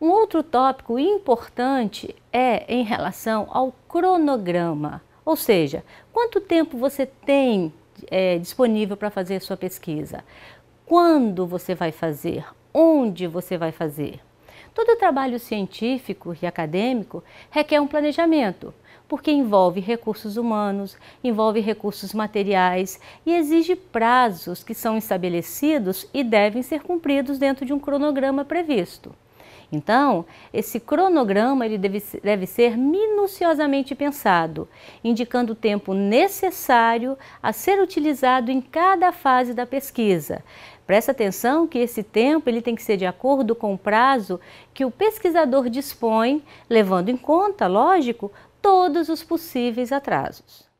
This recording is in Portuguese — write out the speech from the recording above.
Um outro tópico importante é em relação ao cronograma, ou seja, quanto tempo você tem é, disponível para fazer sua pesquisa, quando você vai fazer, onde você vai fazer. Todo trabalho científico e acadêmico requer um planejamento, porque envolve recursos humanos, envolve recursos materiais e exige prazos que são estabelecidos e devem ser cumpridos dentro de um cronograma previsto. Então, esse cronograma ele deve, deve ser minuciosamente pensado, indicando o tempo necessário a ser utilizado em cada fase da pesquisa. Presta atenção que esse tempo ele tem que ser de acordo com o prazo que o pesquisador dispõe, levando em conta, lógico, todos os possíveis atrasos.